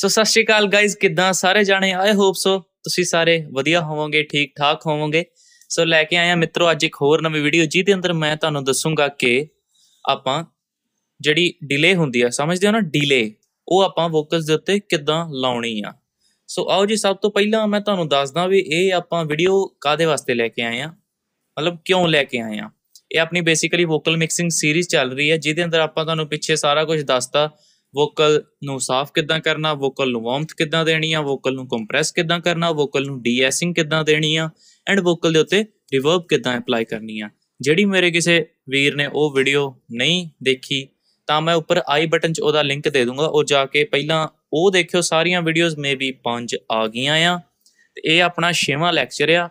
ਸੋ ਸਤਿ ਸ਼੍ਰੀ ਅਕਾਲ ਗਾਇਜ਼ ਕਿਦਾਂ ਸਾਰੇ ਜਾਣੇ ਆਈ ਹੋਪ ਸੋ ਤੁਸੀਂ ਸਾਰੇ ਵਧੀਆ ਹੋਵੋਗੇ ਠੀਕ ਠਾਕ ਹੋਵੋਗੇ ਸੋ ਲੈ ਕੇ ਆਇਆ ਮਿੱਤਰੋ ਅੱਜ ਇੱਕ ਹੋਰ ਨਵੀਂ ਵੀਡੀਓ ਜਿਹਦੇ ਅੰਦਰ ਮੈਂ ਤੁਹਾਨੂੰ ਦੱਸੂਗਾ ਕਿ ਆਪਾਂ ਜਿਹੜੀ ਡਿਲੇ ਹੁੰਦੀ ਆ ਸਮਝਦੇ ਹੋ ਨਾ ਡਿਲੇ ਉਹ ਆਪਾਂ ਵੋਕਲਸ ਦੇ ਉੱਤੇ ਕਿਦਾਂ ਲਾਉਣੀ ਆ ਸੋ ਆਓ ਜੀ ਸਭ ਤੋਂ ਪਹਿਲਾਂ ਮੈਂ ਤੁਹਾਨੂੰ ਦੱਸਦਾ ਵੀ ਇਹ ਆਪਾਂ ਵੀਡੀਓ ਕਾਦੇ ਵਾਸਤੇ ਲੈ ਕੇ ਆਏ ਆ ਮਤਲਬ ਕਿਉਂ ਲੈ ਕੇ ਆਏ ਆ ਇਹ ਆਪਣੀ ਬੇਸਿਕਲੀ ਵੋਕਲ ਮਿਕਸਿੰਗ ਸੀਰੀਜ਼ ਚੱਲ ਰਹੀ ਹੈ ਜਿਹਦੇ ਅੰਦਰ ਆਪਾਂ ਤੁਹਾਨੂੰ ਪਿੱਛੇ ਸਾਰਾ ਕੁਝ ਦੱਸਤਾ ਵੋਕਲ ਨੂੰ ਸਾਫ਼ ਕਿੱਦਾਂ ਕਰਨਾ ਵੋਕਲ ਨੂੰ ਵਾਰਮਥ ਕਿੱਦਾਂ ਦੇਣੀ ਆ ਵੋਕਲ ਨੂੰ ਕੰਪਰੈਸ ਕਿੱਦਾਂ ਕਰਨਾ ਵੋਕਲ ਨੂੰ ਡੀਐਸਿੰਗ ਕਿੱਦਾਂ ਦੇਣੀ ਆ ਐਂਡ ਵੋਕਲ ਦੇ ਉੱਤੇ ਰਿਵਰਬ ਕਿੱਦਾਂ ਅਪਲਾਈ ਕਰਨੀ ਆ ਜਿਹੜੀ ਮੇਰੇ ਕਿਸੇ ਵੀਰ ਨੇ ਉਹ ਵੀਡੀਓ ਨਹੀਂ ਦੇਖੀ ਤਾਂ ਮੈਂ ਉੱਪਰ ਆਈ ਬਟਨ 'ਚ ਉਹਦਾ ਲਿੰਕ ਦੇ ਦੂੰਗਾ ਉਹ ਜਾ ਕੇ ਪਹਿਲਾਂ ਉਹ ਦੇਖਿਓ ਸਾਰੀਆਂ ਵੀਡੀਓਜ਼ ਮੇਬੀ 5 ਆ ਗਈਆਂ ਆ ਤੇ ਇਹ ਆਪਣਾ 6ਵਾਂ ਲੈਕਚਰ ਆ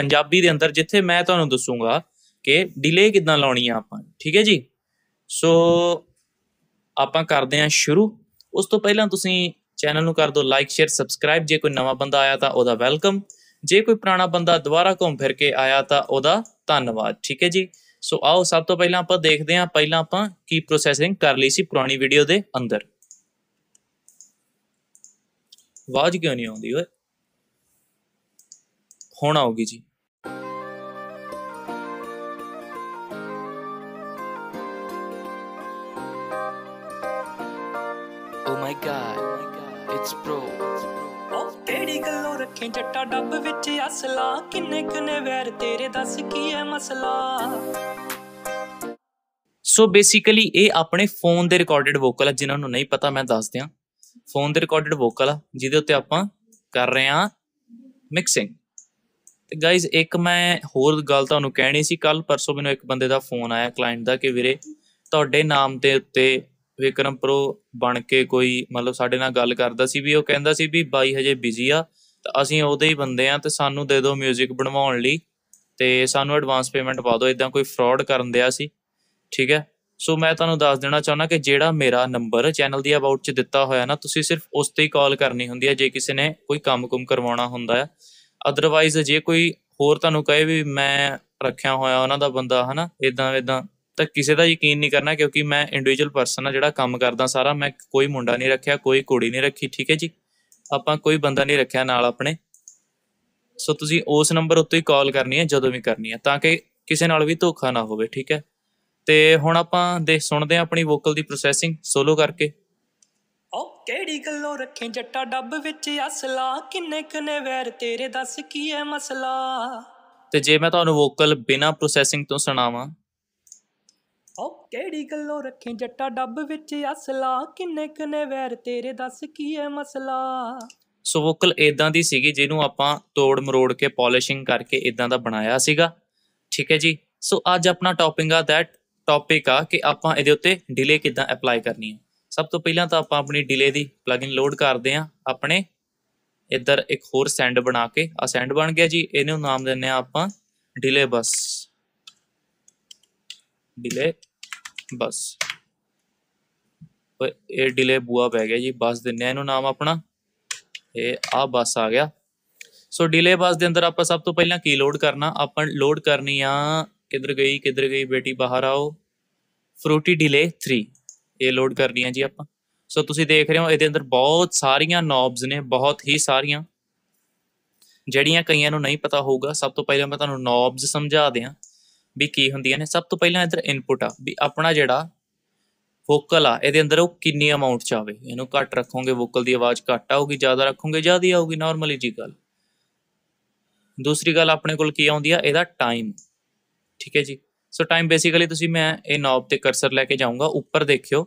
ਪੰਜਾਬੀ ਦੇ ਅੰਦਰ ਜਿੱਥੇ ਮੈਂ ਤੁਹਾਨੂੰ ਦੱਸੂਗਾ ਕਿ ਡਿਲੇ ਕਿੱਦਾਂ ਲਾਉਣੀ ਆ ਆਪਾਂ ਠੀਕ ਹੈ ਜੀ ਸੋ ਆਪਾਂ ਕਰਦੇ ਹਾਂ ਸ਼ੁਰੂ ਉਸ ਤੋਂ ਪਹਿਲਾਂ ਤੁਸੀਂ ਚੈਨਲ ਨੂੰ ਕਰ ਦਿਓ ਲਾਈਕ ਸ਼ੇਅਰ ਸਬਸਕ੍ਰਾਈਬ ਜੇ ਕੋਈ ਨਵਾਂ ਬੰਦਾ ਆਇਆ ਤਾਂ ਉਹਦਾ ਵੈਲਕਮ ਜੇ ਕੋਈ ਪੁਰਾਣਾ ਬੰਦਾ ਦੁਬਾਰਾ ਘੁੰਮ ਫਿਰ ਕੇ ਆਇਆ ਤਾਂ ਉਹਦਾ ਧੰਨਵਾਦ ਠੀਕ ਹੈ ਜੀ ਸੋ ਆਓ ਸਭ ਤੋਂ ਪਹਿਲਾਂ ਆਪਾਂ ਦੇਖਦੇ ਹਾਂ ਪਹਿਲਾਂ ਆਪਾਂ ਕੀ ਪ੍ਰੋਸੈਸਿੰਗ ਕਰ ਲਈ ਸੀ ਪੁਰਾਣੀ ਵੀਡੀਓ ਦੇ ਅੰਦਰ ਆਵਾਜ਼ ਕਿਉਂ ਨਹੀਂ ਆਉਂਦੀ ਓਏ ਹੁਣ ਆਉਗੀ ਜੀ ਕਿਹੜੀ ਗੱਲੋਂ ਰੱਖੇ ਜੱਟਾ ਡੱਬ ਵਿੱਚ ਅਸਲਾ ਕਿੰਨੇ ਕਿੰਨੇ ਵੈਰ ਤੇਰੇ ਦੱਸ ਕੀ ਹੈ ਮਸਲਾ ਸੋ ਬੇਸਿਕਲੀ ਇਹ ਆਪਣੇ ਫੋਨ ਦੇ ਰਿਕਾਰਡਡ ਵੋਕਲ ਆ ਜਿਨ੍ਹਾਂ ਨੂੰ ਨਹੀਂ ਪਤਾ ਮੈਂ ਦੱਸ ਦਿਆਂ ਫੋਨ ਦੇ ਰਿਕਾਰਡਡ ਵੋਕਲ ਆ ਜਿਹਦੇ ਉੱਤੇ ਆਪਾਂ ਕਰ ਰਹੇ ਆ ਮਿਕਸਿੰਗ ਤੇ ਗਾਇਜ਼ ਇੱਕ ਮੈਂ ਹੋਰ ਗੱਲ ਤੁਹਾਨੂੰ ਕਹਿਣੀ ਸੀ ਕੱਲ ਪਰਸੋਂ ਮੈਨੂੰ ਇੱਕ ਬੰਦੇ ਦਾ ਫੋਨ ਆਇਆ ਕਲਾਇੰਟ ਦਾ ਕਿ ਵੀਰੇ ਤੁਹਾਡੇ ਨਾਮ ਦੇ ਉੱਤੇ ਵਿਕਰਮ ਪ੍ਰੋ ਬਣ ਕੇ ਕੋਈ ਮਤਲਬ ਸਾਡੇ ਨਾਲ ਗੱਲ ਕਰਦਾ ਸੀ ਵੀ ਉਹ ਕਹਿੰਦਾ ਸੀ ਵੀ ਬਾਈ ਹਜੇ ਬਿਜ਼ੀ ਆ ਤਾਂ ਅਸੀਂ ਉਹਦੇ ਹੀ ਬੰਦੇ ਆ ਤੇ ਸਾਨੂੰ ਦੇ ਦਿਓ 뮤직 ਬਣਵਾਉਣ ਲਈ ਤੇ ਸਾਨੂੰ ਐਡਵਾਂਸ ਪੇਮੈਂਟ ਪਾ ਦਿਓ ਇਦਾਂ ਕੋਈ ਫਰਾਡ ਕਰਨ ਦਿਆ ਸੀ ਠੀਕ ਹੈ ਸੋ ਮੈਂ ਤੁਹਾਨੂੰ ਦੱਸ ਦੇਣਾ ਚਾਹੁੰਦਾ ਕਿ ਜਿਹੜਾ ਮੇਰਾ ਨੰਬਰ ਚੈਨਲ ਦੀ ਅਬਾਊਟ 'ਚ ਦਿੱਤਾ ਹੋਇਆ ਨਾ ਤੁਸੀਂ ਸਿਰਫ ਉਸ ਤੇ ਹੀ ਕਾਲ ਕਰਨੀ ਹੁੰਦੀ ਹੈ ਜੇ ਕਿਸੇ ਨੇ ਕੋਈ ਕੰਮ-ਕੁਮ ਕਰਵਾਉਣਾ ਹੁੰਦਾ ਹੈ ਅਦਰਵਾਈਜ਼ ਜੇ ਕੋਈ ਹੋਰ ਤੁਹਾਨੂੰ ਕਹੇ ਵੀ ਮੈਂ ਰੱਖਿਆ ਹੋਇਆ ਉਹਨਾਂ ਦਾ ਬੰਦਾ ਹਨਾ ਇਦਾਂ ਇਦਾਂ ਤਾਂ ਕਿਸੇ ਦਾ ਯਕੀਨ ਨਹੀਂ ਕਰਨਾ ਕਿਉਂਕਿ ਮੈਂ ਇੰਡੀਵਿਜੂਅਲ ਪਰਸਨ ਆ ਜਿਹੜਾ ਕੰਮ ਕਰਦਾ ਸਾਰਾ ਮੈਂ ਕੋਈ ਮੁੰਡਾ ਨਹੀਂ ਰੱਖਿਆ ਕੋਈ ਕੁੜੀ ਨਹੀਂ ਰੱਖੀ ਠੀਕ ਹੈ ਜੀ ਆਪਾਂ ਕੋਈ ਬੰਦਾ ਨਹੀਂ ਰੱਖਿਆ ਨਾਲ ਆਪਣੇ ਸੋ ਤੁਸੀਂ ਉਸ ਨੰਬਰ ਉੱਤੇ ਹੀ ਕਾਲ ਕਰਨੀ ਹੈ ਜਦੋਂ ਵੀ ਕਰਨੀ ਹੈ ਤਾਂ ਕਿ ਕਿਸੇ ਨਾਲ ਵੀ ਧੋਖਾ ਨਾ ਹੋਵੇ ਠੀਕ ਹੈ ਤੇ ਹੁਣ ਆਪਾਂ ਦੇ ਸੁਣਦੇ ਆ ਆਪਣੀ ਵੋਕਲ ਦੀ ਪ੍ਰੋਸੈਸਿੰਗ ਸੋਲੋ ਕਰਕੇ ਓ ਕਿਹੜੀ ਗੱਲੋਂ ਰੱਖੇ ਜੱਟਾ ਡੱਬ ਵਿੱਚ ਅਸਲਾ ਕਿੰਨੇ ਕਨੇ ਵੈਰ ਤੇਰੇ ਦੱਸ ਕੀ ਹੈ ਮਸਲਾ ਤੇ ਜੇ ਮੈਂ ਤੁਹਾਨੂੰ ਵੋਕਲ ਬਿਨਾ ਪ੍ਰੋਸੈਸਿੰਗ ਤੋਂ ਸੁਣਾਵਾਂ ਓ ਕਿਹੜੀ ਗੱਲੋਂ ਰੱਖੇ ਜੱਟਾ ਡੱਬ ਵਿੱਚ ਅਸਲਾ ਕਿੰਨੇ ਕਨੇ ਵੈਰ ਤੇਰੇ ਦੱਸ ਕੀ ਹੈ ਮਸਲਾ ਸੋ ਵੋਕਲ ਇਦਾਂ ਦੀ ਸੀਗੀ ਜਿਹਨੂੰ ਆਪਾਂ ਤੋੜ ਮਰੋੜ ਕੇ ਪਾਲਿਸ਼ਿੰਗ ਕਰਕੇ ਇਦਾਂ ਦਾ ਬਣਾਇਆ ਸੀਗਾ ਠੀਕ ਹੈ ਜੀ ਸੋ ਅੱਜ ਆਪਣਾ ਟੌਪਿੰਗ ਆ ਦੈਟ ਟੌਪਿਕ ਆ ਕਿ ਆਪਾਂ ਇਹਦੇ ਉੱਤੇ ਡਿਲੇ ਕਿਦਾਂ ਅਪਲਾਈ ਕਰਨੀ ਹੈ ਸਭ ਤੋਂ ਪਹਿਲਾਂ ਤਾਂ ਆਪਾਂ ਆਪਣੀ ਡਿਲੇ ਦੀ ਪਲੱਗਇਨ ਲੋਡ ਕਰਦੇ ਆ ਆਪਣੇ ਇੱਧਰ ਇੱਕ ਹੋਰ ਸੈਂਡ ਬਣਾ ਕੇ ਆ ਸੈਂਡ ਬਣ ਗਿਆ ਜੀ ਇਹਨੂੰ ਨਾਮ ਦਿੰਨੇ ਆ ਆਪਾਂ ਡਿਲੇ ਬਸ ਡਿਲੇ ਬਸ ਇਹ ਡਿਲੇ ਬੂਆ ਪੈ ਗਿਆ ਜੀ ਬਸ ਦਿੰਨੇ ਆ ਇਹਨੂੰ ਨਾਮ ਆਪਣਾ ਇਹ ਆ ਬਸ ਆ ਗਿਆ ਸੋ ਡਿਲੇ ਬਸ ਦੇ ਅੰਦਰ ਆਪਾਂ ਸਭ ਤੋਂ ਪਹਿਲਾਂ ਕੀ ਲੋਡ ਕਰਨਾ ਆਪਾਂ ਲੋਡ ਕਰਨੀ ਆ ਕਿੱਧਰ ਗਈ ਕਿੱਧਰ ਗਈ ਬੇਟੀ ਬਾਹਰ ਆਓ ਫਰੂਟੀ ਡਿਲੇ 3 ਇਹ ਲੋਡ ਕਰਨੀ ਆ ਜੀ ਆਪਾਂ ਸੋ ਤੁਸੀਂ ਦੇਖ ਰਹੇ ਹੋ ਇਹਦੇ ਅੰਦਰ ਬਹੁਤ ਸਾਰੀਆਂ ਨੌਬਸ ਨੇ ਬਹੁਤ ਹੀ ਸਾਰੀਆਂ ਜਿਹੜੀਆਂ ਕਈਆਂ ਨੂੰ ਨਹੀਂ ਪਤਾ ਹੋਊਗਾ ਸਭ ਤੋਂ ਪਹਿਲਾਂ ਮੈਂ ਤੁਹਾਨੂੰ ਨੌਬਸ ਸਮਝਾ ਦਿਆਂ ਵੀ ਕੀ ਹੁੰਦੀਆਂ ਨੇ ਸਭ ਤੋਂ ਪਹਿਲਾਂ ਇਧਰ ਇਨਪੁਟ ਆ ਵੀ ਆਪਣਾ ਜਿਹੜਾ ਵੋਕਲ ਆ ਇਹਦੇ ਅੰਦਰ ਉਹ ਕਿੰਨੀ ਅਮਾਉਂਟ ਚ ਆਵੇ ਇਹਨੂੰ ਘੱਟ ਰੱਖੋਗੇ ਵੋਕਲ ਦੀ ਆਵਾਜ਼ ਘੱਟ ਆਊਗੀ ਜ਼ਿਆਦਾ ਰੱਖੋਗੇ ਜ਼ਿਆਦਾ ਆਊਗੀ ਨਾਰਮਲੀ ਜੀ ਗੱਲ ਦੂਸਰੀ ਗੱਲ ਆਪਣੇ ਕੋਲ ਕੀ ਆਉਂਦੀ ਆ ਇਹਦਾ ਟਾਈਮ ਠੀਕ ਹੈ ਜੀ ਸੋ ਟਾਈਮ ਬੇਸਿਕਲੀ ਤੁਸੀਂ ਮੈਂ ਇਹ ਨੌਬ ਤੇ ਕਰਸਰ ਲੈ ਕੇ ਜਾਊਂਗਾ ਉੱਪਰ ਦੇਖਿਓ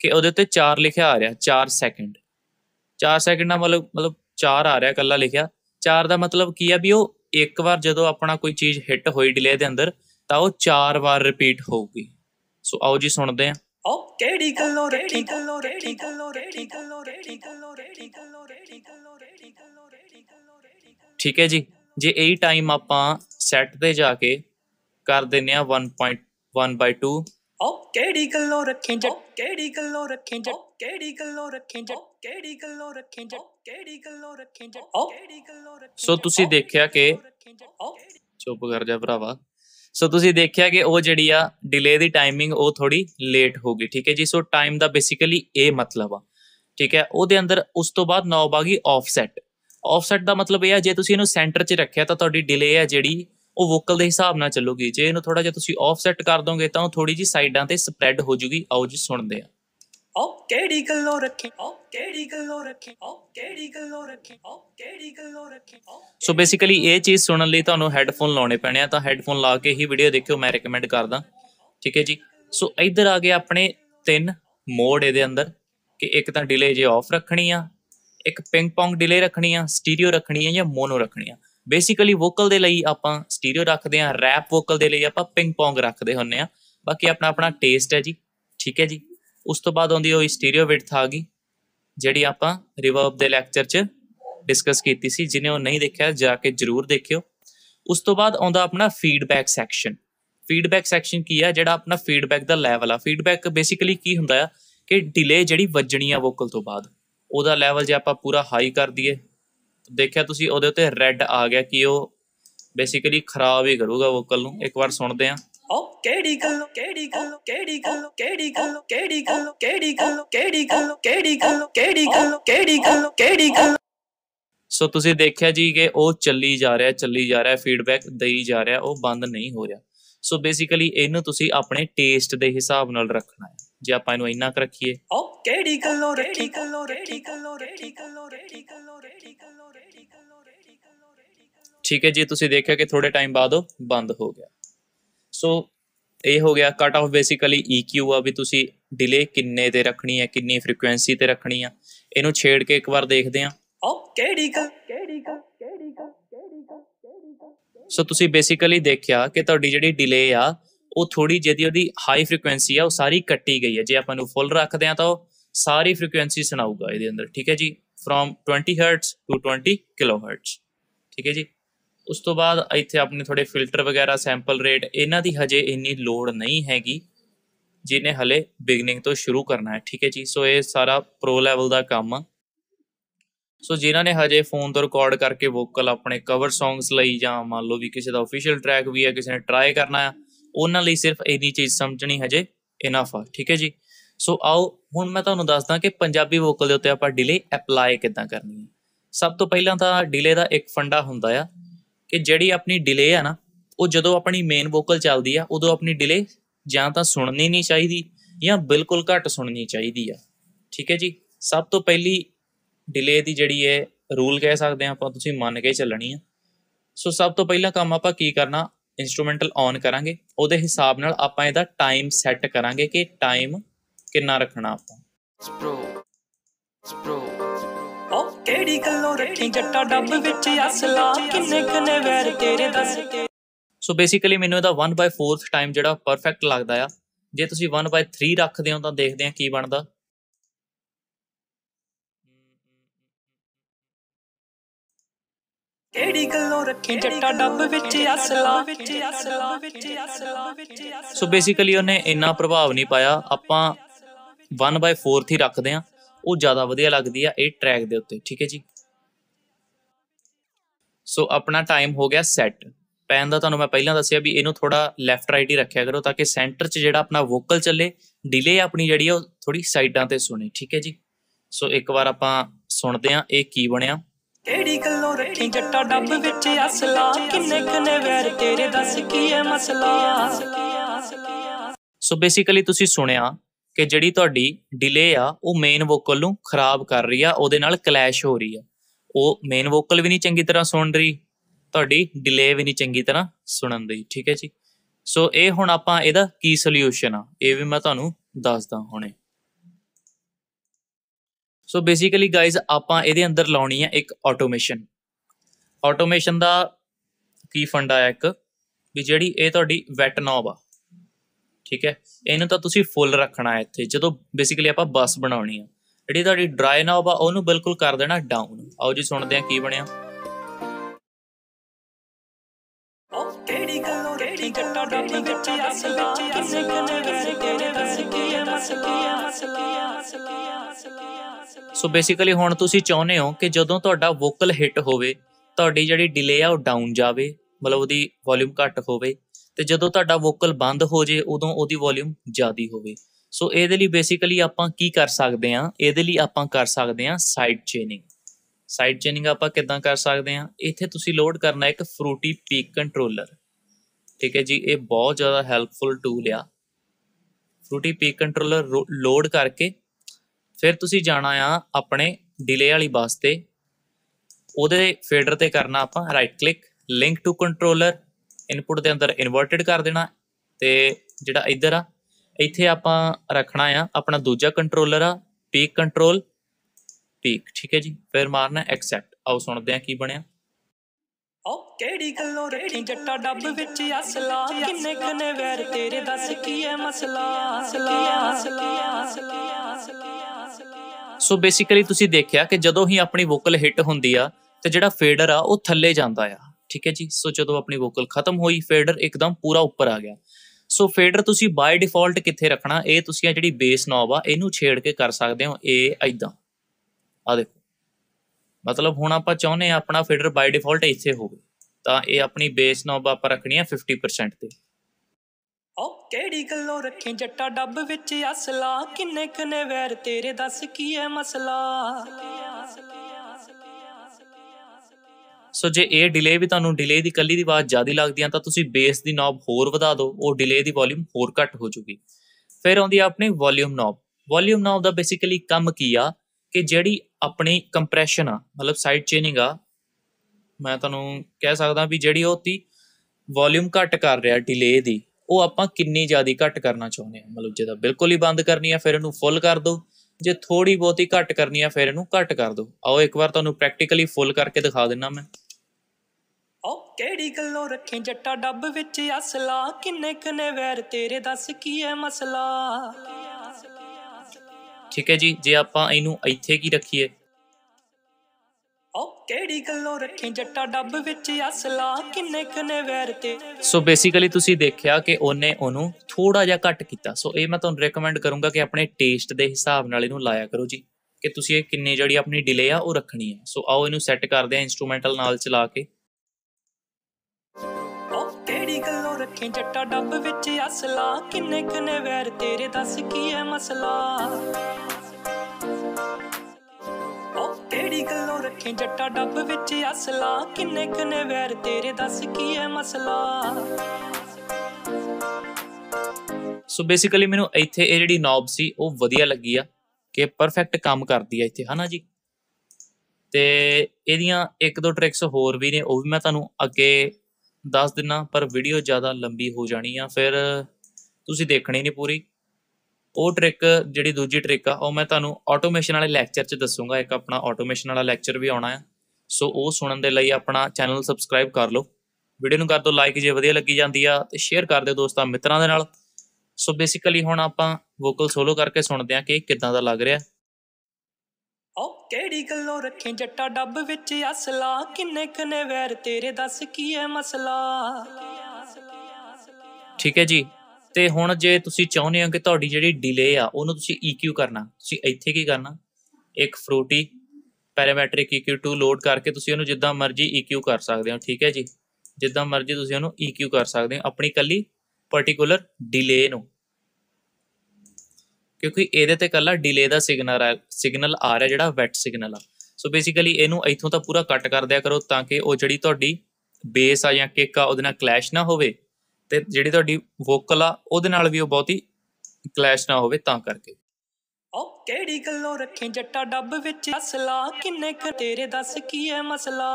ਕਿ ਉਹਦੇ ਉੱਤੇ 4 ਲਿਖਿਆ ਆ ਰਿਹਾ 4 ਸੈਕਿੰਡ 4 ਸੈਕਿੰਡ ਦਾ ਮਤਲਬ ਮਤਲਬ 4 ਆ ਰਿਹਾ ਕੱਲਾ ਲਿਖਿਆ 4 ਦਾ ਮਤਲਬ ਕੀ ਆ ਵੀ ਉਹ ਇੱਕ ਵਾਰ ਜਦੋਂ ਆਪਣਾ ਕੋਈ ਚੀਜ਼ ਹਿੱਟ ਹੋਈ ਡਿਲੇ ਦੇ ਅੰਦਰ ਤਾਂ ਉਹ ਚਾਰ ਵਾਰ ਰਿਪੀਟ ਹੋਊਗੀ ਸੋ ਆਓ ਜੀ ਸੁਣਦੇ ਹਾਂ ਓ ਕਿਹੜੀ ਗੱਲੋਂ ਰੇੜੀ ਗੱਲੋਂ ਰੇੜੀ ਗੱਲੋਂ ਰੇੜੀ ਗੱਲੋਂ ਰੇੜੀ ਗੱਲੋਂ ਰੇੜੀ ਗੱਲੋਂ ਰੇੜੀ ਗੱਲੋਂ ਰੇੜੀ ਗੱਲੋਂ ਰੇੜੀ ਗੱਲੋਂ ਰੇੜੀ ਠੀਕ ਹੈ ਜੀ ਜੇ ਇਹੀ ਟਾਈਮ ਆਪਾਂ ਸੈੱਟ ਤੇ ਜਾ ਕੇ ਕਰ ਦਿੰਨੇ ਆ 1.1/2 ਓ ਕਿਹੜੀ ਗੱਲੋਂ ਰੱਖੇ ਜੱਟ ਕਿਹੜੀ ਗੱਲੋਂ ਰੱਖੇ ਜੱਟ ਕਿਹੜੀ ਗੱਲੋਂ ਰੱਖੇ ਜੱਟ ਕਿਹੜੀ ਗੱਲੋਂ ਰੱਖੇ ਜੱਟ ਕਿਹੜੀ ਗੱਲੋਂ ਰੱਖੇ ਜੱਟ ਕਿਹੜੀ ਗੱਲੋਂ ਰੱਖੇ ਸੋ ਤੁਸੀਂ ਦੇਖਿਆ ਕਿ ਚੁੱਪ ਕਰ ਜਾ ਭਰਾਵਾ ਸੋ ਤੁਸੀਂ ਦੇਖਿਆ ਕਿ ਉਹ ਜਿਹੜੀ ਆ ਡਿਲੇ ਦੀ ਟਾਈਮਿੰਗ ਉਹ ਥੋੜੀ ਲੇਟ ਹੋ ਗਈ ਠੀਕ ਹੈ ਜੀ ਸੋ ਟਾਈਮ ਦਾ ਬੇਸਿਕਲੀ ਇਹ ਮਤਲਬ ਆ ਠੀਕ ਹੈ ਉਹਦੇ ਅੰਦਰ ਉਸ ਤੋਂ ਬਾਅਦ ਨੌ ਬਾਗੀ ਆਫਸੈਟ ਆਫਸੈਟ ਦਾ ਮਤਲਬ ਇਹ ਆ ਜੇ ਤੁਸੀਂ ਇਹਨੂੰ ਸੈਂਟਰ 'ਚ ਰੱਖਿਆ ਤਾਂ ਤੁਹਾਡੀ ਡਿਲੇ ਆ ਜਿਹੜੀ ਉਹ ਵੋਕਲ ਦੇ ਹਿਸਾਬ ਨਾਲ ਚੱਲੂਗੀ ਜੇ ਇਹਨੂੰ ਥੋੜਾ ਜਿਹਾ ਤੁਸੀਂ ਆਫਸੈਟ ਕਰ ਦੋਗੇ ਤਾਂ ਉਹ ਥੋੜੀ ਜੀ ਸਾਈਡਾਂ ਤੇ ਸਪਰੈਡ ਹੋ ਜੂਗੀ ਆਓ ਜੀ ਸੁਣਦੇ ਆ ਓ ਕਿਹੜੀ ਗੱਲੋਂ ਰੱਖੀ ਓ ਕਿਹੜੀ ਗੱਲੋਂ ਰੱਖੀ ਓ ਕਿਹੜੀ ਗੱਲੋਂ ਰੱਖੀ ਓ ਕਿਹੜੀ ਗੱਲੋਂ ਰੱਖੀ ਸੋ ਬੇਸਿਕਲੀ ਇਹ ਚੀਜ਼ ਸੁਣਨ ਲਈ ਤੁਹਾਨੂੰ ਹੈੱਡਫੋਨ ਲਾਉਣੇ ਪੈਣੇ ਆ ਤਾਂ ਹੈੱਡਫੋਨ ਲਾ ਕੇ ਹੀ ਵੀਡੀਓ ਦੇਖਿਓ ਮੈਂ ਰეკਮੈਂਡ ਕਰਦਾ ਠੀਕ ਹੈ ਜੀ ਸੋ ਇੱਧਰ ਆ ਗਏ ਆਪਣੇ ਤਿੰਨ ਮੋਡ ਇਹਦੇ ਅੰਦਰ ਕਿ ਇੱਕ ਤਾਂ ਡਿਲੇ ਜੇ ਆਫ ਰੱਖਣੀ ਆ ਇੱਕ ਪਿੰਗ ਪੋਂਗ ਡਿਲੇ ਰੱਖਣੀ ਆ ਸਟੀਰੀਓ ਰੱਖਣੀ ਆ ਜਾਂ ਮੋਨੋ ਰੱਖਣੀ ਆ ਬੇਸਿਕਲੀ ਵੋਕਲ ਦੇ ਲਈ ਆਪਾਂ ਸਟੀਰੀਓ ਰੱਖਦੇ ਆ ਰੈਪ ਵੋਕਲ ਦੇ ਲਈ ਆਪਾਂ ਪਿੰਗ ਪੋਂਗ ਰੱਖਦੇ ਹੁੰਨੇ ਆ ਬਾਕੀ ਆਪਣਾ ਆਪਣਾ ਟੇਸਟ ਹੈ ਜੀ ਠੀਕ ਹੈ ਜੀ ਉਸ ਤੋਂ ਬਾਅਦ ਆਉਂਦੀ ਹੋਈ ਸਟੀਰੀਓ ਵਿਡਥ ਆ ਗਈ ਜਿਹੜੀ ਆਪਾਂ ਰਿਵਰਬ ਦੇ ਲੈਕਚਰ 'ਚ ਡਿਸਕਸ ਕੀਤੀ ਸੀ ਜਿਨੇ ਉਹ ਨਹੀਂ ਦੇਖਿਆ ਜਾ ਕੇ ਜਰੂਰ ਦੇਖਿਓ ਉਸ ਤੋਂ ਬਾਅਦ ਆਉਂਦਾ ਆਪਣਾ ਫੀਡਬੈਕ ਸੈਕਸ਼ਨ ਫੀਡਬੈਕ ਸੈਕਸ਼ਨ ਕੀ ਆ ਜਿਹੜਾ ਆਪਣਾ ਫੀਡਬੈਕ ਦਾ ਲੈਵਲ ਆ ਫੀਡਬੈਕ ਬੇਸਿਕਲੀ ਕੀ ਹੁੰਦਾ ਆ ਕਿ ਡਿਲੇ ਜਿਹੜੀ ਵੱਜਣੀ ਆ ਵੋਕਲ ਤੋਂ ਬਾਅਦ ਉਹਦਾ ਲੈਵਲ ਜੇ ਆਪਾਂ ਪੂਰਾ ਹਾਈ ਕਰ ਦਈਏ ਦੇਖਿਆ ਤੁਸੀਂ ਉਹਦੇ ਉੱਤੇ ਰੈੱਡ ਆ ਗਿਆ ਕਿ ਉਹ ਬੇਸਿਕਲੀ ਖਰਾਬ ਹੀ ਕਰੂਗਾ ਵੋਕਲ ਨੂੰ ਇੱਕ ਵਾਰ ਸੁਣਦੇ ਆਂ ਓ ਕਿਹੜੀ ਗੱਲ ਕਿਹੜੀ ਗੱਲ ਕਿਹੜੀ ਗੱਲ ਕਿਹੜੀ ਗੱਲ ਕਿਹੜੀ ਗੱਲ ਕਿਹੜੀ ਗੱਲ ਕਿਹੜੀ ਗੱਲ ਕਿਹੜੀ ਗੱਲ ਕਿਹੜੀ ਗੱਲ ਕਿਹੜੀ ਗੱਲ ਕਿਹੜੀ ਗੱਲ ਸੋ ਤੁਸੀਂ ਦੇਖਿਆ ਜੀ ਕਿ ਉਹ ਚੱਲੀ ਜਾ ਰਿਹਾ ਚੱਲੀ ਜਾ ਰਿਹਾ ਫੀਡਬੈਕ ਦਈ ਜਾ ਰਿਹਾ ਉਹ ਬੰਦ ਨਹੀਂ ਹੋ ਰਿਹਾ ਸੋ ਬੇਸਿਕਲੀ ਇਹਨੂੰ ਤੁਸੀਂ ਆਪਣੇ ਟੇਸਟ ਦੇ ਹਿਸਾਬ ਨਾਲ ਰੱਖਣਾ ਹੈ ਜੇ ਆਪਾਂ ਇਹਨੂੰ ਇੰਨਾ ਕੁ ਰੱਖੀਏ ਓ ਕਿਹੜੀ ਗੱਲੋਂ ਰੱਖੀ ਗੱਲੋਂ ਰੱਖੀ ਗੱਲੋਂ ਰੱਖੀ ਗੱਲੋਂ ਰੱਖੀ ਗੱਲੋਂ ਰੱਖੀ ਗੱਲੋਂ ਰੱਖੀ ਗੱਲੋਂ ਠੀਕ ਹੈ ਜੀ ਤੁਸੀਂ ਦੇਖਿਆ ਕਿ ਥੋੜੇ ਟਾਈਮ ਬਾਅਦ ਉਹ ਬੰਦ ਹੋ ਗਿਆ ਸੋ ਇਹ ਹੋ ਗਿਆ ਕਟ ਆਫ ਬੇਸਿਕਲੀ EQ ਆ ਵੀ ਤੁਸੀਂ ਡਿਲੇ ਕਿੰਨੇ ਤੇ ਰੱਖਣੀ ਹੈ ਕਿੰਨੀ ਫ੍ਰੀਕੁਐਂਸੀ ਤੇ ਰੱਖਣੀ ਆ ਇਹਨੂੰ ਛੇੜ ਕੇ ਇੱਕ ਵਾਰ ਦੇਖਦੇ ਆ ਓ ਕਿਹੜੀ ਕਾ ਕਿਹੜੀ ਕਾ ਕਿਹੜੀ ਕਾ ਕਿਹੜੀ ਕਾ ਕਿਹੜੀ ਕਾ ਸੋ ਤੁਸੀਂ ਬੇਸਿਕਲੀ ਦੇਖਿਆ ਕਿ ਤੁਹਾਡੀ ਜਿਹੜੀ ਡਿਲੇ ਆ ਉਹ ਥੋੜੀ ਜਿਹੀ ਉਹਦੀ ਹਾਈ ਫ੍ਰੀਕੁਐਂਸੀ ਆ ਉਹ ਸਾਰੀ ਕੱਟੀ ਗਈ ਹੈ ਜੇ ਆਪਾਂ ਨੂੰ ਫੁੱਲ ਰੱਖਦੇ ਆ ਤਾਂ ਉਹ ਸਾਰੀ ਫ੍ਰੀਕੁਐਂਸੀ ਸੁਣਾਊਗਾ ਇਹਦੇ ਅੰਦਰ ਠੀਕ ਹੈ ਜੀ ਫਰੋਮ 20 ਹਰਟਜ਼ ਟੂ 20 ਕਿਲੋਹਰਟਜ਼ ਠੀਕ ਹੈ ਜੀ ਉਸ ਤੋਂ ਬਾਅਦ ਇੱਥੇ ਆਪਣੇ ਥੋੜੇ ਫਿਲਟਰ ਵਗੈਰਾ ਸੈਂਪਲ ਰੇਟ ਇਹਨਾਂ ਦੀ ਹਜੇ ਇੰਨੀ ਲੋੜ ਨਹੀਂ ਹੈਗੀ ਜਿਹਨੇ ਹਲੇ ਬਿਗਨਿੰਗ ਤੋਂ ਸ਼ੁਰੂ ਕਰਨਾ ਹੈ ਠੀਕ ਹੈ ਜੀ ਸੋ ਇਹ ਸਾਰਾ ਪ੍ਰੋ ਲੈਵਲ ਦਾ ਕੰਮ ਆ ਸੋ ਜਿਨ੍ਹਾਂ ਨੇ ਹਜੇ ਫੋਨ ਤੋਂ ਰਿਕਾਰਡ ਕਰਕੇ ਵੋਕਲ ਆਪਣੇ ਕਵਰ ਸੌਂਗਸ ਲਈ ਜਾਂ ਮੰਨ ਲਓ ਵੀ ਕਿਸੇ ਦਾ ਅਫੀਸ਼ੀਅਲ ਟਰੈਕ ਵੀ ਹੈ ਕਿਸੇ ਨੇ ਟਰਾਈ ਕਰਨਾ ਆ ਉਹਨਾਂ ਲਈ ਸਿਰਫ ਇਹਦੀ ਚੀਜ਼ ਸਮਝਣੀ ਹਜੇ ਇਨਾਫ ਆ ਠੀਕ ਹੈ ਜੀ ਸੋ ਆਓ ਹੁਣ ਮੈਂ ਤੁਹਾਨੂੰ ਦੱਸਦਾ ਕਿ ਪੰਜਾਬੀ ਵੋਕਲ ਦੇ ਉੱਤੇ ਆਪਾਂ ਡਿਲੇ ਅਪਲਾਈ ਕਿੱਦਾਂ ਕਰਨੀ ਹੈ ਸਭ ਤੋਂ ਪਹਿਲਾਂ ਤਾਂ ਡਿਲੇ ਦਾ ਇੱਕ ਫੰਡਾ ਹੁੰਦਾ ਆ ਕਿ ਜਿਹੜੀ ਆਪਣੀ ਡਿਲੇ ਆ ਨਾ ਉਹ ਜਦੋਂ ਆਪਣੀ ਮੇਨ ਵੋਕਲ ਚੱਲਦੀ ਆ ਉਦੋਂ ਆਪਣੀ ਡਿਲੇ ਜਾਂ ਤਾਂ ਸੁਣਨੀ ਨਹੀਂ ਚਾਹੀਦੀ ਜਾਂ ਬਿਲਕੁਲ ਘੱਟ ਸੁਣਨੀ ਚਾਹੀਦੀ ਆ ਠੀਕ ਹੈ ਜੀ ਸਭ ਤੋਂ ਪਹਿਲੀ ਡਿਲੇ ਦੀ ਜਿਹੜੀ ਹੈ ਰੂਲ ਕਹਿ ਸਕਦੇ ਆ ਆਪਾਂ ਤੁਸੀਂ ਮੰਨ ਕੇ ਚੱਲਣੀ ਆ ਸੋ ਸਭ ਤੋਂ ਪਹਿਲਾਂ ਕੰਮ ਆਪਾਂ ਕੀ ਕਰਨਾ ਇਨਸਟਰੂਮੈਂਟਲ ਔਨ ਕਰਾਂਗੇ ਉਹਦੇ ਹਿਸਾਬ ਨਾਲ ਆਪਾਂ ਇਹਦਾ ਟਾਈਮ ਸੈੱਟ ਕਰਾਂਗੇ ਕਿ ਟਾਈਮ ਕਿੰਨਾ ਰੱਖਣਾ ਆਪਾਂ ਸਪਰੋ ਸਪਰੋ ਕਿਹੜੀ ਗੱਲੋਂ ਰੱਖੀ ਜੱਟਾ ਡੱਬ ਵਿੱਚ ਅਸਲਾ ਕਿੰਨੇ ਕਿੰਨੇ ਵੈਰ ਤੇਰੇ ਦੱਸ ਕੇ ਸੋ ਬੇਸਿਕਲੀ ਮੈਨੂੰ ਇਹਦਾ 1 4th ਟਾਈਮ ਜਿਹੜਾ ਪਰਫੈਕਟ ਲੱਗਦਾ ਆ ਜੇ ਤੁਸੀਂ 1/3 ਰੱਖਦੇ ਹੋ ਤਾਂ ਦੇਖਦੇ ਆ ਕੀ ਬਣਦਾ ਕਿਹੜੀ ਗੱਲੋਂ ਰੱਖੀ ਜੱਟਾ ਡੱਬ ਵਿੱਚ ਅਸਲਾ ਵਿੱਚ ਅਸਲਾ ਵਿੱਚ ਅਸਲਾ ਵਿੱਚ ਅਸਲਾ ਸੋ ਬੇਸਿਕਲੀ ਉਹਨੇ ਇੰਨਾ ਪ੍ਰਭਾਵ ਨਹੀਂ ਪਾਇਆ ਆਪਾਂ 1/4 ਹੀ ਰੱਖਦੇ ਆ ਉਹ ਜ਼ਿਆਦਾ ਵਧੀਆ ਲੱਗਦੀ ਆ ਇਹ ਟਰੈਕ ਦੇ ਉੱਤੇ ਠੀਕ ਹੈ ਜੀ ਸੋ ਆਪਣਾ ਟਾਈਮ ਹੋ ਗਿਆ ਸੈੱਟ ਪੈਨ ਦਾ ਤੁਹਾਨੂੰ ਮੈਂ ਪਹਿਲਾਂ ਦੱਸਿਆ ਵੀ ਇਹਨੂੰ ਥੋੜਾ ਲੈਫਟ ਰਾਈਟ ਹੀ ਰੱਖਿਆ ਕਰੋ ਤਾਂ ਕਿ ਸੈਂਟਰ 'ਚ ਜਿਹੜਾ ਆਪਣਾ ਵੋਕਲ ਚੱਲੇ ਡਿਲੇ ਆਪਣੀ ਜਿਹੜੀ ਉਹ ਥੋੜੀ ਸਾਈਡਾਂ ਤੇ ਸੁਣੇ ਠੀਕ ਹੈ ਜੀ ਸੋ ਇੱਕ ਵਾਰ ਆਪਾਂ ਸੁਣਦੇ ਆ ਇਹ ਕੀ ਬਣਿਆ ਕਿਹੜੀ ਗੱਲੋਂ ਰੱਖੀ ਜੱਟਾ ਡੱਬ ਵਿੱਚ ਅਸਲਾ ਕਿੰਨੇ ਕਨੇ ਵੈਰ ਤੇਰੇ ਦੱਸ ਕੀ ਹੈ ਮਸਲਾ ਸੋ ਬੇਸਿਕਲੀ ਤੁਸੀਂ ਸੁਣਿਆ ਕਿ ਜਿਹੜੀ ਤੁਹਾਡੀ ਡਿਲੇ ਆ ਉਹ ਮੇਨ ਵੋਕਲ ਨੂੰ ਖਰਾਬ ਕਰ ਰਹੀ ਆ ਉਹਦੇ ਨਾਲ ਕਲੈਸ਼ ਹੋ ਰਹੀ ਆ ਉਹ ਮੇਨ ਵੋਕਲ ਵੀ ਨਹੀਂ ਚੰਗੀ ਤਰ੍ਹਾਂ ਸੁਣ ਰਹੀ ਤੁਹਾਡੀ ਡਿਲੇ ਵੀ ਨਹੀਂ ਚੰਗੀ ਤਰ੍ਹਾਂ ਸੁਣਨ ਦੀ ਠੀਕ ਹੈ ਜੀ ਸੋ ਇਹ ਹੁਣ ਆਪਾਂ ਇਹਦਾ ਕੀ ਸੋਲੂਸ਼ਨ ਆ ਇਹ ਵੀ ਮੈਂ ਤੁਹਾਨੂੰ ਦੱਸਦਾ ਹੁਣੇ ਸੋ ਬੇਸਿਕਲੀ ਗਾਇਜ਼ ਆਪਾਂ ਇਹਦੇ ਅੰਦਰ ਲਾਉਣੀ ਆ ਇੱਕ ਆਟੋਮੇਸ਼ਨ ਆਟੋਮੇਸ਼ਨ ਦਾ ਕੀ ਫੰਡਾ ਇੱਕ ਵੀ ਜਿਹੜੀ ਇਹ ਤੁਹਾਡੀ ਵੈਟ ਨੋਬ ਆ ਠੀਕ ਹੈ ਇਹਨੂੰ ਤਾਂ ਤੁਸੀਂ ਫੁੱਲ ਰੱਖਣਾ ਹੈ ਇੱਥੇ ਜਦੋਂ ਬੇਸਿਕਲੀ ਆਪਾਂ ਬਸ ਬਣਾਉਣੀ ਆ ਜਿਹੜੀ ਤੁਹਾਡੀ ਡਰਾਈ ਨਬ ਆ ਉਹਨੂੰ ਬਿਲਕੁਲ ਕਰ ਦੇਣਾ ਡਾਊਨ ਆਓ ਜੀ ਸੁਣਦੇ ਆ ਕੀ ਬਣਿਆ ਸੋ ਬੇਸਿਕਲੀ ਹੁਣ ਤੁਸੀਂ ਚਾਹੁੰਦੇ ਹੋ ਕਿ ਜਦੋਂ ਤੁਹਾਡਾ ਵੋਕਲ ਹਿੱਟ ਹੋਵੇ ਤੁਹਾਡੀ ਜਿਹੜੀ ਡਿਲੇ ਆ ਉਹ ਡਾਊਨ ਜਾਵੇ ਮਤਲਬ ਉਹਦੀ ਵੋਲਿਊਮ ਘੱਟ ਹੋਵੇ ਤੇ ਜਦੋਂ ਤੁਹਾਡਾ ਵੋਕਲ ਬੰਦ ਹੋ ਜੇ ਉਦੋਂ ਉਹਦੀ ਵੋਲਿਊਮ ਜ਼ਿਆਦੀ ਹੋਵੇ ਸੋ ਇਹਦੇ ਲਈ ਬੇਸਿਕਲੀ ਆਪਾਂ ਕੀ ਕਰ ਸਕਦੇ ਆ ਇਹਦੇ ਲਈ ਆਪਾਂ ਕਰ ਸਕਦੇ ਆ ਸਾਈਡ ਚੇਨਿੰਗ ਸਾਈਡ ਚੇਨਿੰਗ ਆਪਾਂ ਕਿਦਾਂ ਕਰ ਸਕਦੇ ਆ ਇੱਥੇ ਤੁਸੀਂ ਲੋਡ ਕਰਨਾ ਇੱਕ ਫਰੂਟੀ ਪੀਕ ਕੰਟਰੋਲਰ ਠੀਕ ਹੈ ਜੀ ਇਹ ਬਹੁਤ ਜ਼ਿਆਦਾ ਹੈਲਪਫੁਲ ਟੂਲ ਆ ਫਰੂਟੀ ਪੀਕ ਕੰਟਰੋਲਰ ਲੋਡ ਕਰਕੇ ਫਿਰ ਤੁਸੀਂ ਜਾਣਾ ਆ ਆਪਣੇ ਡਿਲੇ ਵਾਲੀ ਵਾਸਤੇ ਉਹਦੇ ਫੇਡਰ ਤੇ ਕਰਨਾ ਆਪਾਂ right click link to controller input ਦੇ ਅੰਦਰ ਇਨਵਰਟਡ ਕਰ ਦੇਣਾ ਤੇ ਜਿਹੜਾ ਇੱਧਰ ਆ ਇੱਥੇ ਆਪਾਂ ਰੱਖਣਾ ਆ ਆਪਣਾ ਦੂਜਾ ਕੰਟਰੋਲਰ ਆ ਪੀਕ ਕੰਟਰੋਲ ਪੀਕ ਠੀਕ ਹੈ ਜੀ ਫਿਰ ਮਾਰਨਾ ਐਕਸੈਪਟ ਆਓ ਸੁਣਦੇ ਆ ਕੀ ਬਣਿਆ ਓ ਕਿਹੜੀ ਗੱਲੋਂ ਰੱਖੀ ਜੱਟਾ ਡੱਬ ਵਿੱਚ ਅਸਲਾ ਕਿੰਨੇ ਕਨੇ ਵੈਰ ਤੇਰੇ ਦੱਸ ਕੀ ਹੈ ਮਸਲਾ ਅਸਲਾ ਅਸਲਾ ਅਸਲਾ ਸੋ ਬੇਸਿਕਲੀ ਤੁਸੀਂ ਦੇਖਿਆ ਕਿ ਜਦੋਂ ਹੀ ਆਪਣੀ ਵੋਕਲ ਹਿੱਟ ਹੁੰਦੀ ਆ ਤੇ ਜਿਹੜਾ ਫੇਡਰ ਆ ਉਹ ਥੱਲੇ ਜਾਂਦਾ ਆ ਠੀਕ ਹੈ ਜੀ ਸੋ ਜਦੋਂ ਆਪਣੀ ਵੋਕਲ ਖਤਮ ਹੋਈ ਫੇਡਰ ਇੱਕਦਮ ਪੂਰਾ ਉੱਪਰ ਆ ਗਿਆ ਸੋ ਫੇਡਰ ਤੁਸੀਂ ਬਾਈ ਡਿਫਾਲਟ ਕਿੱਥੇ ਰੱਖਣਾ ਇਹ ਤੁਸੀਂ ਆ ਜਿਹੜੀ ਬੇਸ ਨੌਬ ਆ ਇਹਨੂੰ ਛੇੜ ਕੇ ਕਰ ਸਕਦੇ ਹੋ ਇਹ ਐਦਾਂ ਆ ਦੇਖੋ ਮਤਲਬ ਹੁਣ ਆਪਾਂ ਚਾਹੁੰਦੇ ਆ ਆਪਣਾ ਫੇਡਰ ਬਾਈ ਡਿਫਾਲਟ ਇੱਥੇ ਹੋਵੇ ਤਾਂ ਇਹ ਆਪਣੀ ਬੇਸ ਨੌਬ ਆਪਾਂ ਰੱਖਣੀ ਆ 50% ਤੇ ਓ ਕਿਹੜੀ ਗੱਲੋਂ ਰੱਖੇ ਜੱਟਾ ਡੱਬ ਵਿੱਚ ਅਸਲਾ ਕਿੰਨੇ ਕਨੇ ਵੈਰ ਤੇਰੇ ਦੱਸ ਕੀ ਹੈ ਮਸਲਾ ਸੋ ਜੇ ਇਹ ਡਿਲੇ ਵੀ ਤੁਹਾਨੂੰ ਡਿਲੇ ਦੀ ਕੱਲੀ ਦੀ ਆਵਾਜ਼ ਜ਼ਿਆਦਾ ਲੱਗਦੀ ਆ ਤਾਂ ਤੁਸੀਂ ਬੇਸ ਦੀ ਨੌਬ ਹੋਰ ਵਧਾ ਦਿਓ ਉਹ ਡਿਲੇ ਦੀ ਵੋਲਿਊਮ ਹੋਰ ਘੱਟ ਹੋ ਜੂਗੀ ਫਿਰ ਆਉਂਦੀ ਆ ਆਪਣੀ ਵੋਲਿਊਮ ਨੌਬ ਵੋਲਿਊਮ ਨੌਬ ਦਾ ਬੇਸਿਕਲੀ ਕੰਮ ਕੀ ਆ ਕਿ ਜਿਹੜੀ ਆਪਣੀ ਕੰਪਰੈਸ਼ਨ ਆ ਮਤਲਬ ਸਾਈਡ ਚੇਨਿੰਗ ਆ ਮੈਂ ਤੁਹਾਨੂੰ ਕਹਿ ਸਕਦਾ ਵੀ ਜਿਹੜੀ ਉਹ ਤੀ ਵੋਲਿਊਮ ਘੱਟ ਕਰ ਰਿਹਾ ਡਿਲੇ ਦੀ ਉਹ ਆਪਾਂ ਕਿੰਨੀ ਜ਼ਿਆਦਾ ਘੱਟ ਕਰਨਾ ਚਾਹੁੰਦੇ ਆ ਮਤਲਬ ਜੇ ਤਾਂ ਬਿਲਕੁਲ ਹੀ ਬੰਦ ਕਰਨੀ ਆ ਫਿਰ ਇਹਨੂੰ ਫੁੱਲ ਕਰ ਦਿਓ ਜੇ ਥੋੜੀ ਬਹੁਤੀ ਘੱਟ ਕਰਨੀ ਆ ਫਿਰ ਇਹਨੂੰ ਘੱਟ ਕਰ ਦਿਓ ਆਓ ਇੱਕ ਵਾਰ ਤੁਹਾਨੂੰ ਪ੍ਰੈਕਟੀਕਲੀ ਫੁੱਲ ਕਰਕੇ ਦਿਖਾ ਦਿੰਨਾ ਮੈਂ ਓ ਕਿਹੜੀ ਗੱਲੋਂ ਰੱਖੇ ਜੱਟਾ ਡੱਬ ਵਿੱਚ ਅਸਲਾ ਕਿੰਨੇ ਕਨੇ ਵੈਰ ਤੇਰੇ ਦੱਸ ਕੀ ਹੈ ਮਸਲਾ ਠੀਕ ਹੈ ਜੀ ਜੇ ਆਪਾਂ ਇਹਨੂੰ ਇੱਥੇ ਕੀ ਰੱਖੀਏ ਓ ਕਿਹੜੀ ਗੱਲੋਂ ਰੱਖੇ ਜੱਟਾ ਡੱਬ ਵਿੱਚ ਅਸਲਾ ਕਿੰਨੇ ਕਨੇ ਵੈਰ ਤੇ ਸੋ ਬੇਸਿਕਲੀ ਤੁਸੀਂ ਦੇਖਿਆ ਕਿ ਉਹਨੇ ਉਹਨੂੰ ਥੋੜਾ ਜਿਹਾ ਘੱਟ ਕੀਤਾ ਸੋ ਇਹ ਮੈਂ ਤੁਹਾਨੂੰ ਰეკਮੈਂਡ ਕਰੂੰਗਾ ਕਿ ਆਪਣੇ ਟੇਸਟ ਦੇ ਹਿਸਾਬ ਨਾਲ ਇਹਨੂੰ ਲਾਇਆ ਕਰੋ ਜੀ ਕਿ ਤੁਸੀਂ ਇਹ ਕਿੰਨੇ ਜਿਹੜੀ ਆਪਣੀ ਡਿਲੇ ਆ ਉਹ ਰੱਖਣੀ ਹੈ ਸੋ ਆਓ ਇਹਨੂੰ ਸੈੱਟ ਕਰਦੇ ਆ ਇਨਸਟਰੂਮੈਂਟਲ ਨਾਲ ਚਲਾ ਕੇ ਉਹ ਕਿਹੜੀ ਗੱਲੋਂ ਰੱਖੀ ਜੱਟਾ ਡੱਬ ਵਿੱਚ ਅਸਲਾ ਕਿੰਨੇ ਕਿੰਨੇ ਵੈਰ ਤੇਰੇ ਦੱਸ ਕੀ ਐ ਮਸਲਾ ਉਹ ਕਿਹੜੀ ਗੱਲੋਂ ਰੱਖੀ ਜੱਟਾ ਡੱਬ ਵਿੱਚ ਅਸਲਾ ਕਿੰਨੇ ਕਿੰਨੇ ਵੈਰ ਤੇਰੇ ਦੱਸ ਕੀ ਐ ਮਸਲਾ ਸੋ ਬੇਸਿਕਲੀ ਮੈਨੂੰ ਇੱਥੇ ਇਹ ਜਿਹੜੀ ਨੌਬ ਸੀ ਉਹ ਵਧੀਆ ਲੱਗੀ ਆ ਕਿ ਪਰਫੈਕਟ ਕੰਮ ਕਰਦੀ ਆ ਇੱਥੇ ਹਨਾ ਜੀ ਤੇ ਇਹਦੀਆਂ ਇੱਕ ਦੋ ਟ੍ਰਿਕਸ ਹੋਰ ਵੀ ਨੇ ਉਹ ਵੀ ਮੈਂ ਤੁਹਾਨੂੰ ਅੱਗੇ ਦੱਸ ਦਿੰਨਾ ਪਰ ਵੀਡੀਓ ਜ਼ਿਆਦਾ ਲੰਬੀ ਹੋ ਜਾਣੀ ਆ ਫਿਰ ਤੁਸੀਂ ਦੇਖਣੀ ਨਹੀਂ ਪੂਰੀ ਉਹ ਟ੍ਰਿਕ ਜਿਹੜੀ ਦੂਜੀ ਟ੍ਰਿਕ ਆ ਉਹ ਮੈਂ ਤੁਹਾਨੂੰ ਆਟੋਮੇਸ਼ਨ ਵਾਲੇ ਲੈਕਚਰ 'ਚ ਦੱਸੂਗਾ ਇੱਕ ਆਪਣਾ ਆਟੋਮੇਸ਼ਨ ਵਾਲਾ ਲੈਕਚਰ ਵੀ ਆਉਣਾ ਆ ਸੋ ਉਹ ਸੁਣਨ ਦੇ ਲਈ ਆਪਣਾ ਚੈਨਲ ਸਬਸਕ੍ਰਾਈਬ ਕਰ ਲਓ ਵੀਡੀਓ ਨੂੰ ਕਰ ਦਿਓ ਲਾਈਕ ਜੇ ਵਧੀਆ ਲੱਗੀ ਜਾਂਦੀ ਆ ਤੇ ਸ਼ੇਅਰ ਕਰ ਦਿਓ ਦੋਸਤਾਂ ਮਿੱਤਰਾਂ ਦੇ ਨਾਲ ਸੋ ਬੇਸਿਕਲੀ ਹੁਣ ਆਪਾਂ ਵੋਕਲ ਸੋਲੋ ਕਰਕੇ ਸੁਣਦੇ ਆ ਕਿ ਕਿੱਦਾਂ ਦਾ ਲੱਗ ਰਿਹਾ ਓ ਕਿਹੜੀ ਗੱਲੋਂ ਰੱਖੇ ਜੱਟਾ ਡੱਬ ਵਿੱਚ ਅਸਲਾ ਕਿੰਨੇ ਕਨੇ ਵੈਰ ਤੇਰੇ ਦੱਸ ਕੀ ਹੈ ਮਸਲਾ ਠੀਕ ਹੈ ਜੀ ਤੇ ਹੁਣ ਜੇ ਤੁਸੀਂ ਚਾਹੁੰਦੇ ਹੋ ਕਿ ਤੁਹਾਡੀ ਜਿਹੜੀ ਡਿਲੇ ਆ ਉਹਨੂੰ ਤੁਸੀਂ EQ ਕਰਨਾ ਤੁਸੀਂ ਇੱਥੇ ਕੀ ਕਰਨਾ ਇੱਕ ਫਰੂਟੀ ਪੈਰਾਮੈਟ੍ਰਿਕ EQ2 ਲੋਡ ਕਰਕੇ ਤੁਸੀਂ ਉਹਨੂੰ ਜਿੱਦਾਂ ਮਰਜ਼ੀ EQ ਕਰ ਸਕਦੇ ਹੋ ਠੀਕ ਹੈ ਜੀ ਜਿੱਦਾਂ ਮਰਜ਼ੀ ਤੁਸੀਂ ਉਹਨੂੰ EQ ਕਰ ਸਕਦੇ ਹੋ ਆਪਣੀ ਕੱਲੀ ਪਾਰਟਿਕੂਲਰ ਡਿਲੇ ਨੂੰ ਕਿਉਂਕਿ ਇਹਦੇ ਤੇ ਕੱਲਾ ਡਿਲੇ ਦਾ ਸਿਗਨਲ ਆ ਸਿਗਨਲ ਆ ਰਿਹਾ ਜਿਹੜਾ ਵੈਟ ਸਿਗਨਲ ਆ ਸੋ ਬੇਸਿਕਲੀ ਇਹਨੂੰ ਇੱਥੋਂ ਤਾਂ ਪੂਰਾ ਕੱਟ ਕਰ ਦਿਆ ਕਰੋ ਤਾਂ ਕਿ ਉਹ ਜਿਹੜੀ ਤੁਹਾਡੀ ਬੇਸ ਆ ਜਾਂ ਕਿੱਕ ਆ ਉਹਦੇ ਨਾਲ ਕਲੈਸ਼ ਨਾ ਹੋਵੇ ਤੇ ਜਿਹੜੀ ਤੁਹਾਡੀ ਵੋਕਲ ਆ ਉਹਦੇ ਨਾਲ ਵੀ ਉਹ ਬਹੁਤੀ ਕਲੈਸ਼ ਨਾ ਹੋਵੇ ਤਾਂ ਕਰਕੇ ਉਹ ਕਿਹੜੀ ਗੱਲੋਂ ਰੱਖੇ ਜੱਟਾ ਡੱਬ ਵਿੱਚ ਅਸਲਾ ਕਿੰਨੇ ਕ ਤੇਰੇ ਦੱਸ ਕੀ ਹੈ ਮਸਲਾ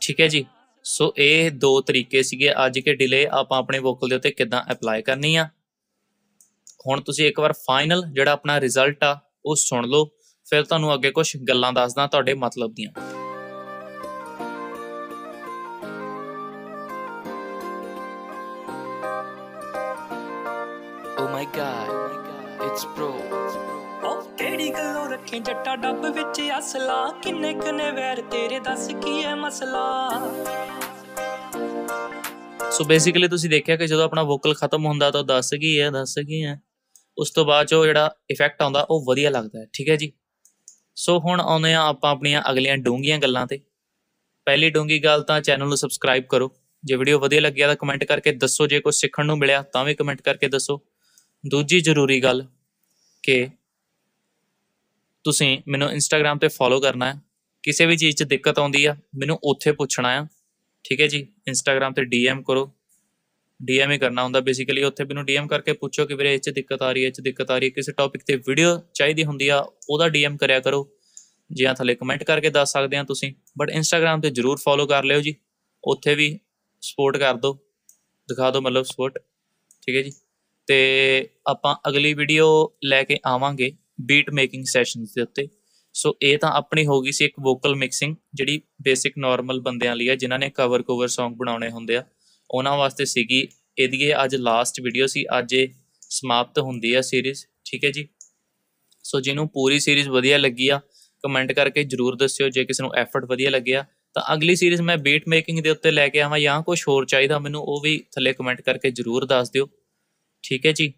ਠੀਕ ਹੈ ਜੀ ਸੋ ਇਹ ਦੋ ਤਰੀਕੇ ਸੀਗੇ ਅੱਜ ਕੇ ਡਿਲੇ ਆਪਾਂ ਆਪਣੇ ਵੋਕਲ ਦੇ ਉੱਤੇ ਕਿਦਾਂ ਅਪਲਾਈ ਕਰਨੀ ਆ ਹੁਣ ਤੁਸੀਂ ਇੱਕ ਵਾਰ ਫਾਈਨਲ ਜਿਹੜਾ ਆਪਣਾ ਰਿਜ਼ਲਟ ਆ ਉਹ ਸੁਣ ਲਓ ਫਿਰ ਤੁਹਾਨੂੰ ਅੱਗੇ ਕੁਝ ਗੱਲਾਂ ਦੱਸਦਾ ਤੁਹਾਡੇ ਮਤਲਬ ਦੀਆਂ ਓ ਮਾਈ ਗਾਡ ਇਟਸ ਪ੍ਰੋ ਓ ਕਿਹੜੀ ਗੱਲੋਂ ਰੱਖੇ ਜੱਟਾ ਡੱਬ ਵਿੱਚ ਅਸਲਾ ਕਿੰਨੇ ਕਨੇ ਵੈਰ ਤੇਰੇ ਦੱਸ ਕੀ ਹੈ ਮਸਲਾ ਸੋ ਬੇਸਿਕਲੀ ਤੁਸੀਂ ਦੇਖਿਆ ਕਿ ਜਦੋਂ ਆਪਣਾ ਵੋਕਲ ਖਤਮ ਹੁੰਦਾ ਤਾਂ ਦੱਸ ਕੀ ਹੈ ਦੱਸ ਕੀ ਹੈ ਉਸ ਤੋਂ ਬਾਅਦ ਜੋ ਜਿਹੜਾ ਇਫੈਕਟ ਆਉਂਦਾ ਉਹ ਵਧੀਆ ਲੱਗਦਾ ਹੈ ਠੀਕ ਹੈ ਜੀ ਸੋ ਹੁਣ ਆਉਂਦੇ ਆ ਆਪਾਂ ਆਪਣੀਆਂ ਅਗਲੀਆਂ ਡੂੰਗੀਆਂ ਗੱਲਾਂ ਤੇ ਪਹਿਲੀ ਡੂੰਗੀ ਗੱਲ ਤਾਂ ਚੈਨਲ ਨੂੰ ਸਬਸਕ੍ਰਾਈਬ ਕਰੋ ਜੇ ਵੀਡੀਓ ਵਧੀਆ ਲੱਗਿਆ ਤਾਂ ਕਮੈਂਟ ਕਰਕੇ ਦੱਸੋ ਜੇ ਕੁਝ ਸਿੱਖਣ ਨੂੰ ਮਿਲਿਆ ਤਾਂ ਵੀ ਕਮੈਂਟ ਕਰਕੇ ਦੱਸੋ ਦੂਜੀ ਜ਼ਰੂਰੀ ਗੱਲ ਕਿ ਤੁਸੀਂ ਮੈਨੂੰ ਇੰਸਟਾਗ੍ਰam ਤੇ ਫੋਲੋ ਕਰਨਾ ਹੈ ਕਿਸੇ ਵੀ ਚੀਜ਼ 'ਚ ਦਿੱਕਤ ਆਉਂਦੀ ਆ ਮੈਨੂੰ ਉੱਥੇ ਪੁੱਛਣਾ ਆ ਠੀਕ ਹੈ ਜੀ ਇੰਸਟਾਗ੍ਰam ਤੇ ਡੀਐਮ ਕਰੋ ਡੀਐਮ ਹੀ ਕਰਨਾ ਹੁੰਦਾ ਬੇਸਿਕਲੀ ਉੱਥੇ ਮੈਨੂੰ ਡੀਐਮ ਕਰਕੇ ਪੁੱਛੋ ਕਿ ਵੀਰੇ ਇਹ 'ਚ ਦਿੱਕਤ ਆ ਰਹੀ ਹੈ ਇਹ 'ਚ ਦਿੱਕਤ ਆ ਰਹੀ ਹੈ ਕਿਸੇ ਟੌਪਿਕ ਤੇ ਵੀਡੀਓ ਚਾਹੀਦੀ ਹੁੰਦੀ ਆ ਉਹਦਾ ਡੀਐਮ ਕਰਿਆ ਕਰੋ ਜਾਂ ਥੱਲੇ ਕਮੈਂਟ ਕਰਕੇ ਦੱਸ ਸਕਦੇ ਆ ਤੁਸੀਂ ਬਟ ਇੰਸਟਾਗ੍ਰam ਤੇ ਜਰੂਰ ਫੋਲੋ ਕਰ ਲਿਓ ਜੀ ਉੱਥੇ ਵੀ ਸਪੋਰਟ ਕਰ ਦਿਓ ਦਿਖਾ ਦਿਓ ਮਤਲਬ ਸਪੋਰਟ ਠੀਕ ਹੈ ਜੀ ਤੇ ਆਪਾਂ ਅਗਲੀ ਵੀਡੀਓ ਲੈ ਕੇ ਆਵਾਂਗੇ ਬੀਟ ਮੇਕਿੰਗ ਸੈਸ਼ਨਸ ਦੇ ਉੱਤੇ ਸੋ ਇਹ ਤਾਂ ਆਪਣੀ ਹੋ ਗਈ ਸੀ ਇੱਕ ਵੋਕਲ ਮਿਕਸਿੰਗ ਜਿਹੜੀ ਬੇਸਿਕ ਨਾਰਮਲ ਬੰਦਿਆਂ ਲਈ ਹੈ ਜਿਨ੍ਹਾਂ ਨੇ ਕਵਰ ਕਵਰ Song ਬਣਾਉਣੇ ਹੁੰਦੇ ਆ ਉਹਨਾਂ ਵਾਸਤੇ ਸੀਗੀ ਇਹਦੀ ਇਹ ਅੱਜ ਲਾਸਟ ਵੀਡੀਓ ਸੀ ਅੱਜ ਇਹ ਸਮਾਪਤ ਹੁੰਦੀ ਹੈ ਸੀਰੀਜ਼ ਠੀਕ ਹੈ ਜੀ ਸੋ ਜਿਹਨੂੰ ਪੂਰੀ ਸੀਰੀਜ਼ ਵਧੀਆ ਲੱਗੀ ਆ ਕਮੈਂਟ ਕਰਕੇ ਜਰੂਰ ਦੱਸਿਓ ਜੇ ਕਿਸੇ ਨੂੰ ਐਫਰਟ ਵਧੀਆ ਲੱਗਿਆ ਤਾਂ ਅਗਲੀ ਸੀਰੀਜ਼ ਮੈਂ ਬੀਟ ਮੇਕਿੰਗ ਦੇ ਉੱਤੇ ਲੈ ਕੇ ਆਵਾਂ ਜਾਂ ਕੁਝ ਹੋਰ ਚਾਹੀਦਾ ਮੈਨੂੰ ਉਹ ਵੀ ਥੱਲੇ ਕਮੈਂਟ ਕਰਕੇ ਜਰੂਰ ਦੱਸ ਦਿਓ ਠੀਕ ਹੈ ਜੀ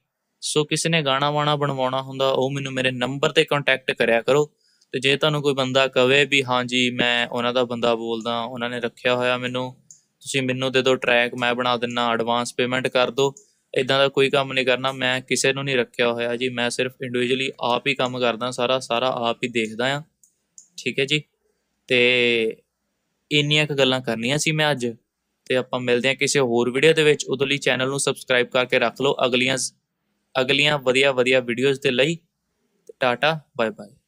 ਸੋ ਕਿਸੇ ਨੇ ਗਾਣਾ ਵਾਣਾ ਬਣਵਾਉਣਾ ਹੁੰਦਾ ਉਹ ਮੈਨੂੰ ਮੇਰੇ ਨੰਬਰ ਤੇ ਕੰਟੈਕਟ ਕਰਿਆ ਕਰੋ ਤੇ ਜੇ ਤੁਹਾਨੂੰ ਕੋਈ ਬੰਦਾ ਕਵੇ ਵੀ ਹਾਂਜੀ ਮੈਂ ਉਹਨਾਂ ਦਾ ਬੰਦਾ ਬੋਲਦਾ ਉਹਨਾਂ ਨੇ ਰੱਖਿਆ ਹੋਇਆ ਮੈਨੂੰ ਤੁਸੀਂ ਮੈਨੂੰ ਦੇ ਦਿਓ ਟਰੈਕ ਮੈਂ ਬਣਾ ਦਿੰਨਾ ਐਡਵਾਂਸ ਪੇਮੈਂਟ ਕਰ ਦਿਓ ਇਦਾਂ ਦਾ ਕੋਈ ਕੰਮ ਨਹੀਂ ਕਰਨਾ ਮੈਂ ਕਿਸੇ ਨੂੰ ਨਹੀਂ ਰੱਖਿਆ ਹੋਇਆ ਜੀ ਮੈਂ ਸਿਰਫ ਇੰਡੀਵਿਜੂਅਲੀ ਆਪ ਹੀ ਕੰਮ ਕਰਦਾ ਸਾਰਾ ਸਾਰਾ ਆਪ ਹੀ ਦੇਖਦਾ ਆ ਠੀਕ ਹੈ ਜੀ ਤੇ ਇੰਨੀਆਂ ਕੁ ਗੱਲਾਂ ਕਰਨੀਆਂ ਸੀ ਮੈਂ ਅੱਜ ਤੇ ਆਪਾਂ ਮਿਲਦੇ ਹਾਂ ਕਿਸੇ ਹੋਰ ਵੀਡੀਓ ਦੇ ਵਿੱਚ ਉਦੋਂ ਲਈ ਚੈਨਲ ਨੂੰ ਸਬਸਕ੍ਰਾਈਬ ਕਰਕੇ ਰੱਖ ਲਓ ਅਗਲੀਆਂ ਅਗਲੀਆਂ ਵਧੀਆ ਵਧੀਆ ਵੀਡੀਓਜ਼ ਦੇ ਲਈ ਟਾਟਾ ਬਾਏ ਬਾਏ